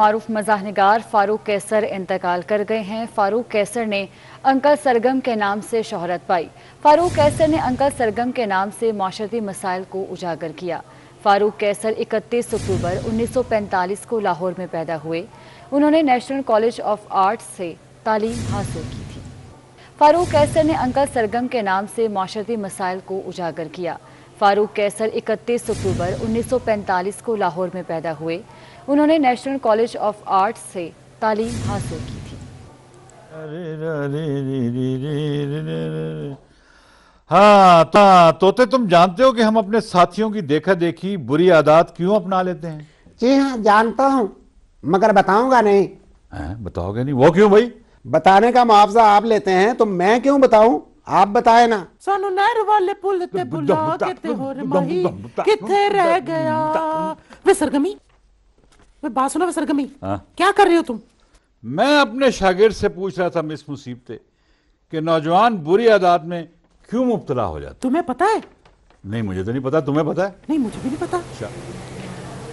मारूफ मजाह नगार फारूक कैसर इंतकाल कर गए हैं फारूक कैसर ने अंकल सरगम के नाम से शहरत पाई फारूक कैसर ने अंकल सरगम के नाम से माशरती मसाइल को उजागर किया फारूक कैसर 31 अक्टूबर 1945 को लाहौर में पैदा हुए उन्होंने नेशनल कॉलेज ऑफ आर्ट्स से तालीम हासिल की थी फारूक कैसर ने अंकल सरगम के नाम से माशरती मसाइल को उजागर किया फारूक कैसर 31 अक्टूबर 1945 को लाहौर में पैदा हुए उन्होंने नेशनल कॉलेज ऑफ आर्ट्स से तालीम हासिल की थी हाँ तो, तोते तुम जानते हो कि हम अपने साथियों की देखा देखी बुरी आदत क्यों अपना लेते हैं जी हाँ जानता हूँ मगर बताऊंगा नहीं बताओगे नहीं वो क्यों भाई बताने का मुआवजा आप लेते हैं तो मैं क्यों बताऊं आप बताए ना सानू नहर वाले पुल ते बुला के ते होर माही किथे रह गया विसरगमी बात सुना सरगमी हाँ? क्या कर रहे हो तुम मैं अपने शागिर्द से पूछ रहा था मिस मुसीबते कि नौजवान बुरी आदात में क्यों मुबतला हो जाता तुम्हें पता है नहीं मुझे तो नहीं पता तुम्हें पता है नहीं मुझे भी नहीं पता अच्छा